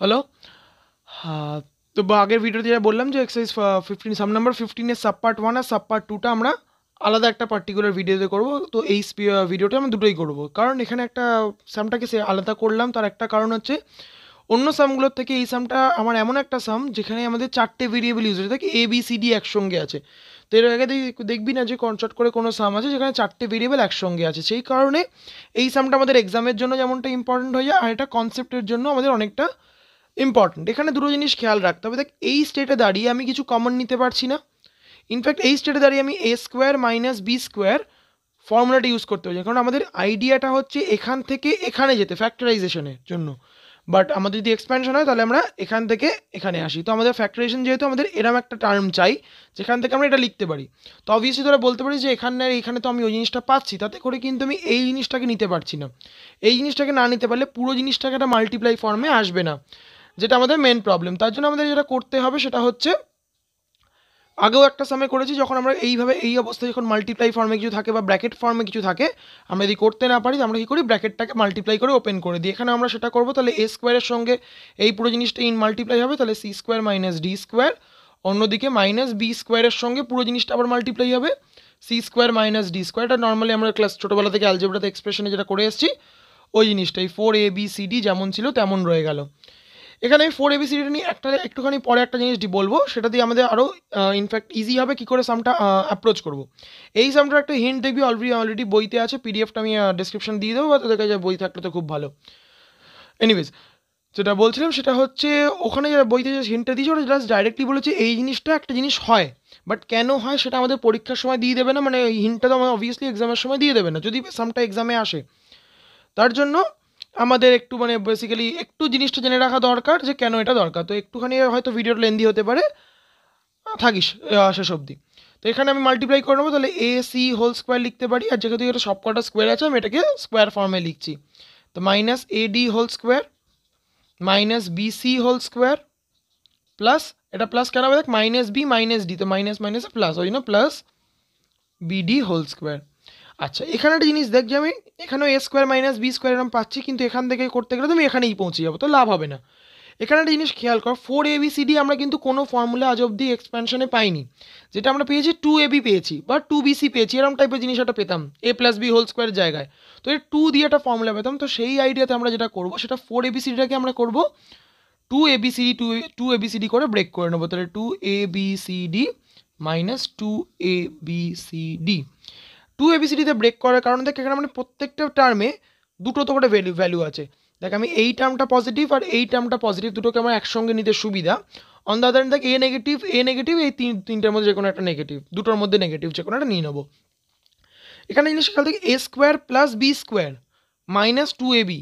hello তো আগের ভিডিওতে যেটা বললাম যে এক্সারসাইজ ফিফটিন সাম নাম্বার ফিফটিনের সাব পার্ট ওয়ান আর সাব পার্ট টুটা আমরা আলাদা একটা পার্টিকুলার ভিডিওতে করব তো এই ভিডিওটা আমি দুটোই করব কারণ এখানে একটা সামটাকে সে আলাদা করলাম তার একটা কারণ হচ্ছে অন্য সামগুলোর থেকে এই সামটা আমার এমন একটা সাম যেখানে আমাদের চারটে ভেরিয়েবল ইউজ হয়ে থাকে এ বি সি ডি একসঙ্গে আছে তো এর আগে দেখবি না যে কনসার্ট করে কোনো সাম আছে যেখানে চারটে ভেরিয়েবল একসঙ্গে আছে সেই কারণে এই সামটা আমাদের এক্সামের জন্য যেমনটা ইম্পর্টেন্ট হয়ে যায় আর এটা কনসেপ্টের জন্য আমাদের অনেকটা ইম্পর্ট্যান্ট এখানে দুটো জিনিস খেয়াল রাখতে হবে দেখ এই স্টেটে দাঁড়িয়ে আমি কিছু কমন নিতে পারছি না ইনফ্যাক্ট এই স্টেটে দাঁড়িয়ে আমি a square minus b square ফর্মুলাটা ইউজ করতে হয়েছে কারণ আমাদের আইডিয়াটা হচ্ছে এখান থেকে এখানে যেতে ফ্যাক্টরাইজেশনের জন্য বাট আমাদের যদি এক্সপ্যানশন হয় তাহলে আমরা এখান থেকে এখানে আসি তো আমাদের ফ্যাক্টরাইজেশন যেহেতু আমাদের এরম একটা টার্ম চাই যেখান থেকে আমরা এটা লিখতে পারি তো অবভিয়াসলি তোরা বলতে পারি যে এখানে এখানে তো আমি ওই জিনিসটা পাচ্ছি তাতে করে কিন্তু আমি এই জিনিসটাকে নিতে পারছি না এই জিনিসটাকে না নিতে পারলে পুরো জিনিসটাকে একটা মাল্টিপ্লাই ফর্মে আসবে না যেটা আমাদের মেন প্রবলেম তার জন্য আমাদের যেটা করতে হবে সেটা হচ্ছে আগেও একটা সামে করেছি যখন আমরা এইভাবে এই অবস্থায় যখন মাল্টিপ্লাই ফর্মে কিছু থাকে বা ব্র্যাকেট ফর্মে কিছু থাকে আমরা যদি করতে না পারি আমরা কী করি ব্র্যাকেটটাকে মাল্টিপ্লাই করে ওপেন করে দিই এখানে আমরা সেটা করবো তাহলে এ স্কোয়ারের সঙ্গে এই পুরো জিনিসটা ইন মাল্টিপ্লাই হবে তাহলে c square minus d square অন্যদিকে মাইনাস বি স্কোয়ারের সঙ্গে পুরো জিনিসটা আবার মাল্টিপ্লাই হবে c square minus d square এটা নর্মালি আমরা ক্লাস ছোটোবেলা থেকে অ্যালজেব্রাতে এক্সপ্রেশনে যেটা করে এসেছি ওই জিনিসটাই four a b c d যেমন ছিল তেমন রয়ে গেল এখানে আমি ফোর এবিসিডিটা নিয়ে একটা একটুখানি পরে একটা জিনিস বলবো সেটা দিয়ে আমাদের আরও ইনফ্যাক্ট ইজি হবে কী করে সামটা অ্যাপ্রোচ করব এই সামটার একটা হিন্ট দেখবি অলরেডি অলরেডি বইতে আছে পিডিএফটা আমি ডিসক্রিপশন দিয়ে দেবো বা তাদের কাছে বই থাকলে তো খুব ভালো এনিওয়েজ যেটা বলছিলাম সেটা হচ্ছে ওখানে যারা বইতে যে হিন্টটা দিয়েছে ওটা জাস্ট ডাইরেক্টলি বলেছে এই জিনিসটা একটা জিনিস হয় বাট কেন হয় সেটা আমাদের পরীক্ষার সময় দিয়ে দেবে না মানে হিন্টটা তো আমাদের অবভিয়াসলি এক্সামের সময় দিয়ে দেবে না যদি সামটা এক্সামে আসে তার জন্য আমাদের একটু মানে বেসিক্যালি একটু জিনিসটা জেনে রাখা দরকার যে কেন এটা দরকার তো একটুখানি হয়তো ভিডিওর লেন্দি হতে পারে থাকিস শেষ অবধি তো এখানে আমি মাল্টিপ্লাই করে নেবো তাহলে এ সি হোল স্কোয়ার লিখতে পারি আর যেহেতু এটা সব কটা স্কোয়ার আছে আমি এটাকে স্কোয়ার ফর্মে লিখছি তো minus a d whole square minus b c whole square plus এটা প্লাস কেন হবে দেখ মাইনাস বি মাইনাস ডি তো মাইনাস মাইনাসে প্লাস ওই জন্য প্লাস বিডি হোল স্কোয়ার আচ্ছা এখানে একটা জিনিস দেখ যে আমি এখানেও a square minus b square এরকম পাচ্ছি কিন্তু এখান থেকে করতে গেলে তুমি এখানেই পৌঁছে যাবো তো লাভ হবে না এখানে একটা জিনিস খেয়াল কর ফোর এবিসিডি আমরা কিন্তু কোনো ফর্মুলা আজ অবধি এক্সপ্যানশনে পাইনি যেটা আমরা পেয়েছি টু এবি পেয়েছি বা টু বিসি পেয়েছি এরকম টাইপের জিনিস একটা পেতাম a plus b whole square জায়গায় তো এই টু দিয়ে একটা ফর্মুলা পেতাম তো সেই আইডিয়াতে আমরা যেটা করবো সেটা ফোর এবিসিডিটাকে আমরা করবো two a b c d two two a b c d করে ব্রেক করে নেবো তাহলে two a b c d minus two a b c d two এবিসিডিতে ব্রেক করার কারণে দেখ এখানে মানে প্রত্যেকটা টার্মে দুটো তো করে ভ্যালু ভ্যালু আছে দেখ আমি এই টার্মটা পজিটিভ আর এই টার্মটা পজিটিভ দুটোকে আমার একসঙ্গে নিতে সুবিধা অন দ্য আদার দেখ এ নেগেটিভ এ নেগেটিভ এই তিন তিনটার মধ্যে যে কোনো একটা নেগেটিভ দুটোর মধ্যে নেগেটিভ যে কোনো একটা নিয়ে নেবো এখানে জিনিস খেয়াল দেখি a square plus b square minus two a b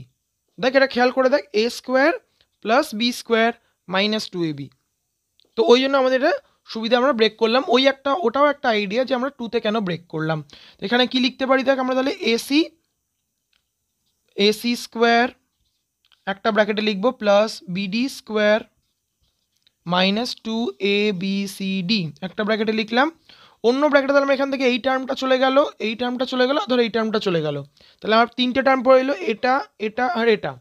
দেখ এটা খেয়াল করে দেখ a square plus b square minus two a b তো ওই জন্য আমাদের এটা সুবিধা আমরা ব্রেক করলাম ওই একটা ওটাও একটা আইডিয়া যে আমরা টুতে কেন ব্রেক করলাম এখানে কি লিখতে পারি দেখ আমরা তাহলে এসি এসি স্কোয়ার একটা ব্র্যাকেটে লিখবো plus b d square minus two a b c d একটা ব্র্যাকেটে লিখলাম অন্য ব্র্যাকেটে তাহলে এখান থেকে এই টার্মটা চলে গেল এই টার্মটা চলে গেল ধর এই টার্মটা চলে গেল তাহলে আমার তিনটে টার্ম পড়ে এলো এটা এটা আর এটা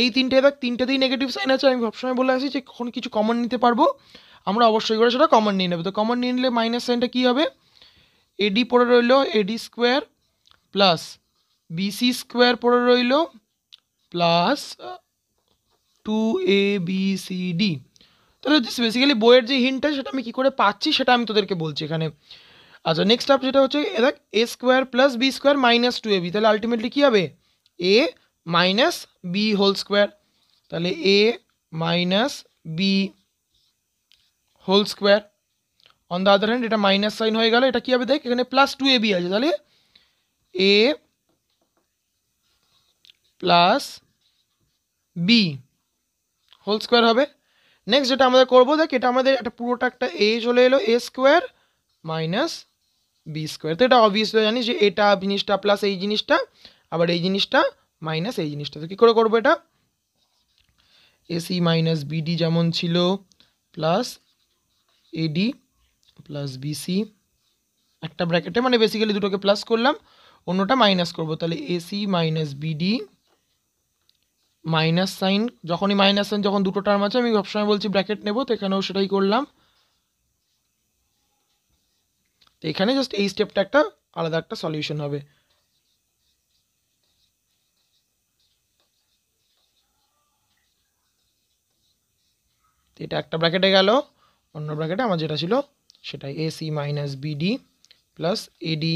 এই তিনটে দেখ তিনটেতেই নেগেটিভ সাইন আছে আমি সবসময় বলে আসি যে কখন কিছু কমন নিতে পারবো আমরা অবশ্যই করে সেটা কমন নিয়ে নেবো তো কমন নিয়ে নিলে মাইনাস সাইনটা কী হবে এডি পড়ে রইল a d square plus b c square পড়ে রইল plus two a b c d তাহলে হচ্ছে বেসিক্যালি বইয়ের যে হিনটা সেটা আমি কী করে পাচ্ছি সেটা আমি তোদেরকে বলছি এখানে আচ্ছা নেক্সট আপ যেটা হচ্ছে দেখ a square plus b square minus two a b তাহলে আলটিমেটলি কী হবে a minus b whole square তাহলে a minus b whole square on the other hand এটা মাইনাস সাইন হয়ে গেল এটা কী হবে দেখ এখানে প্লাস টু এ বি আছে তাহলে a plus b whole square হবে নেক্সট যেটা আমাদের করবো দেখ এটা আমাদের একটা পুরোটা একটা এ চলে এলো a square minus b square তো এটা অবভিয়াসলি জানিস যে এটা জিনিসটা প্লাস এই জিনিসটা আবার এই জিনিসটা মাইনাস এই জিনিসটা তো কী করে করবো এটা এসি মাইনাস বিডি যেমন ছিল প্লাস এডি প্লাস বিসি একটা ব্র্যাকেটে মানে বেসিক্যালি দুটোকে প্লাস করলাম অন্যটা মাইনাস করব তাহলে a c minus b d minus sign যখনই মাইনাস সাইন যখন দুটো টার্ম আছে আমি সবসময় বলছি ব্র্যাকেট নেব তো এখানেও সেটাই করলাম তো এখানে জাস্ট এই স্টেপটা একটা আলাদা একটা সলিউশন হবে এটা একটা ব্র্যাকেটে গেল অন্য ব্র্যাকেটে আমার যেটা ছিল সেটাই a c minus b d plus a d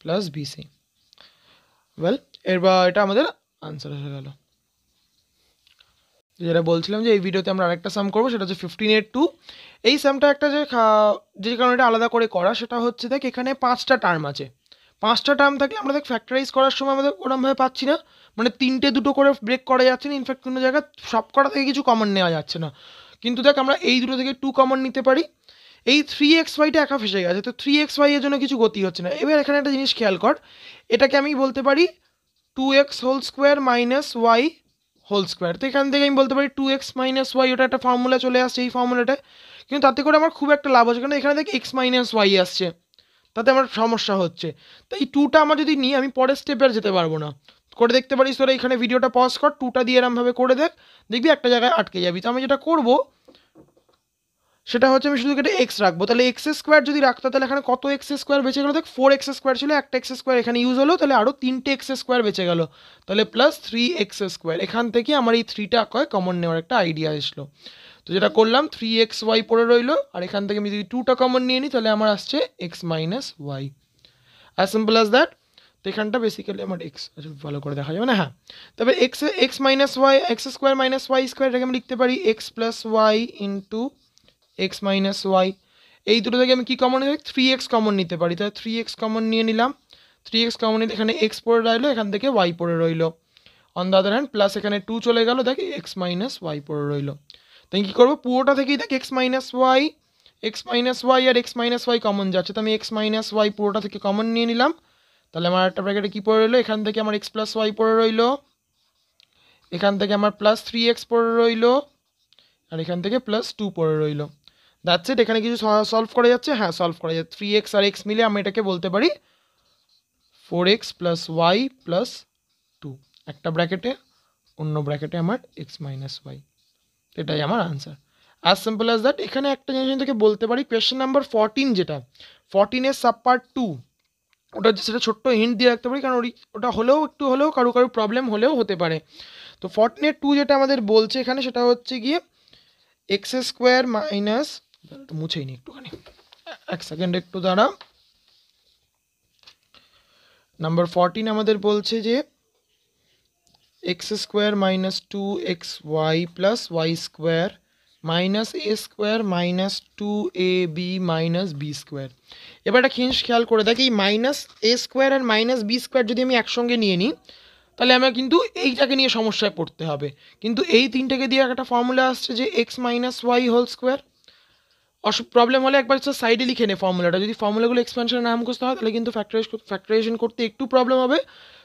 plus b c well এরপর এটা আমাদের আনসার হয়ে গেল যেটা বলছিলাম যে এই ভিডিওতে আমরা আরেকটা সাম করবো সেটা হচ্ছে ফিফটিন এর টু এই সামটা একটা যে যে কারণে এটা আলাদা করে করা সেটা হচ্ছে দেখ এখানে পাঁচটা টার্ম আছে পাঁচটা টার্ম থাকলে আমরা দেখ ফ্যাক্টরাইজ করার সময় আমাদের ওরমভাবে পাচ্ছি না মানে তিনটে দুটো করে ব্রেক করা যাচ্ছে না ইনফ্যাক্ট কোনো জায়গায় সব করা থেকে কিছু কমন নেওয়া যাচ্ছে না কিন্তু দেখ আমরা এই দুটো থেকে টু কমন নিতে পারি এই থ্রি এক্স ওয়াইটা একা ফেসে গেছে তো থ্রি এক্স ওয়াইয়ের জন্য কিছু গতি হচ্ছে না এবার এখানে একটা জিনিস খেয়াল কর এটাকে আমি বলতে পারি two x whole square minus y whole square তো এখান থেকে আমি বলতে পারি টু এক্স মাইনাস ওয়াই ওটা একটা ফর্মুলা চলে আসছে এই ফর্মুলাটা কিন্তু তাতে করে আমার খুব একটা লাভ হচ্ছে কারণ এখানে দেখ এক্স মাইনাস ওয়াই আসছে তাতে আমার সমস্যা হচ্ছে তো এই টুটা আমার যদি নিই আমি পরের স্টেপে আর যেতে পারবো না করে দেখতে পারিস তোরা এখানে ভিডিওটা পজ কর টুটা দিয়ে এরমভাবে করে দেখ দেখবি একটা জায়গায় আটকে যাবি তো আমি যেটা করব সেটা হচ্ছে আমি শুধু এটা এক্স রাখবো তাহলে এক্স স্কোয়ার যদি রাখতো তাহলে এখানে কত এক্স স্কোয়ার বেঁচে গেলো দেখ ফোর এক্স স্কোয়ার ছিল একটা এক্স স্কোয়ার এখানে ইউজ হলো তাহলে আরও তিনটে এক্স স্কোয়ার বেঁচে গেলো তাহলে প্লাস থ্রি এক্স স্কোয়ার এখান থেকে আমার এই থ্রিটা কয় কমন নেওয়ার একটা আইডিয়া এসলো তো যেটা করলাম থ্রি এক্স ওয়াই পড়ে রইলো আর এখান থেকে আমি যদি টুটা কমন নিয়ে নিই তাহলে আমার আসছে x minus y as simple as that ঠিক ঘন্টা বেসিক্যালি আমার এক্স ভালো করে দেখা যাবে না হ্যাঁ তবে এক্স এর x - y x square - y square এখানে লিখতে পারি এক্স + ওয়াই * এক্স - ওয়াই এই দুটো থেকে আমি কি কমন নিতে পারি 3x কমন নিতে পারি তাই 3x কমন নিয়ে নিলাম 3x কমন নিতে এখানে x পরে রইলো এখান থেকে y পরে রইলো ond উদাহরণ প্লাস এখানে 2 চলে গেল দেখি x - y পরে রইলো তাই কি করব পুরোটা থেকে এই যে x - y x - y আর x - y কমন যাচ্ছে তো আমি x - y পুরোটা থেকে কমন নিয়ে নিলাম তাহলে আমার একটা ব্র্যাকেটে কী পড়ে রইলো এখান থেকে আমার এক্স প্লাস ওয়াই পড়ে রইলো এখান থেকে আমার প্লাস থ্রি এক্স পড়ে রইলো আর এখান থেকে প্লাস টু পড়ে রইলো দ্যাটস ইট এখানে কিছু সলভ করা যাচ্ছে হ্যাঁ সলভ করা যাচ্ছে থ্রি এক্স আর এক্স মিলে আমি এটাকে বলতে পারি four x plus y plus two একটা ব্র্যাকেটে অন্য ব্র্যাকেটে আমার এক্স মাইনাস ওয়াই এটাই আমার answer as simple as that এখানে একটা জিনিস আমি তোকে বলতে পারি কোয়েশ্চেন নাম্বার ফরটিন যেটা ফোরটিনের সাব পার্ট টু ওটা সেটা ছোট্ট হিন্ট দিয়ে রাখতে পারি কারণ ওই ওটা হলেও একটু হলেও কারো কারো প্রবলেম হলেও হতে পারে তো ফর্টনেট টু যেটা আমাদের বলছে এখানে সেটা হচ্ছে গিয়ে এক্স স্কোয়ার মাইনাস একটু মুছেই নি একটুখানি এক সেকেন্ড একটু দাঁড়া নাম্বার ফর্টিন আমাদের বলছে যে x square minus two x y plus y square minus a square minus two a b minus b square এবার একটা জিনিস খেয়াল করে দেখি এই মাইনাস এ স্কোয়ার আর মাইনাস বি স্কোয়ার যদি আমি একসঙ্গে নিয়ে নিই তাহলে আমরা কিন্তু এইটাকে নিয়ে সমস্যায় পড়তে হবে কিন্তু এই তিনটাকে দিয়ে একটা ফর্মুলা আসছে যে x minus y whole square অস প্রবলেম হলে একবার সাইডে লিখে নে ফর্মুলাটা যদি ফর্মুলাগুলো এক্সপ্যানশন নাম মুখস্থ হয় তাহলে কিন্তু ফ্যাক্টরাইজ ফ্যাক্টরাইজেশন করতে একটু প্রবলেম হবে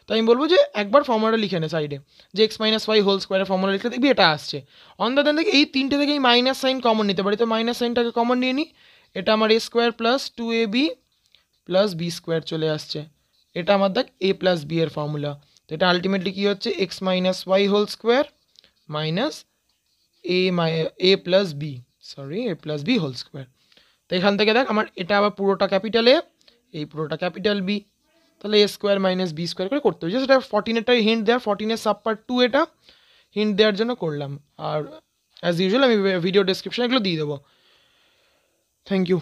তো আমি বলবো যে একবার ফর্মুলাটা লিখে নে সাইডে যে এক্স মাইনাস ওয়াই হোল স্কোয়ারের ফর্মুলা লিখে দেখবি এটা আসছে অন দ্য দেন দেখি এই তিনটে থেকে এই মাইনাস সাইন কমন নিতে পারি তো মাইনাস সাইনটাকে কমন নিয়ে নিই এটা আমার a square plus two a b plus b square চলে আসছে এটা আমার দেখ এ প্লাস বি এর ফর্মুলা তো এটা আলটিমেটলি কী হচ্ছে x minus y whole square minus a মাই a plus b sorry a plus b whole square তো এখান থেকে দেখ আমার এটা আবার পুরোটা ক্যাপিটাল এ এই পুরোটা ক্যাপিটাল বি তাহলে a square minus b square করে করতে হবে জাস্ট এটা এটা হিন্ট দেওয়া ফর্টিনের সাব পার্ট টু এটা হিন্ট দেওয়ার জন্য করলাম আর অ্যাজ ইউজুয়াল আমি ভিডিও ডিসক্রিপশানে এগুলো দিয়ে দেবো থ্যাংক ইউ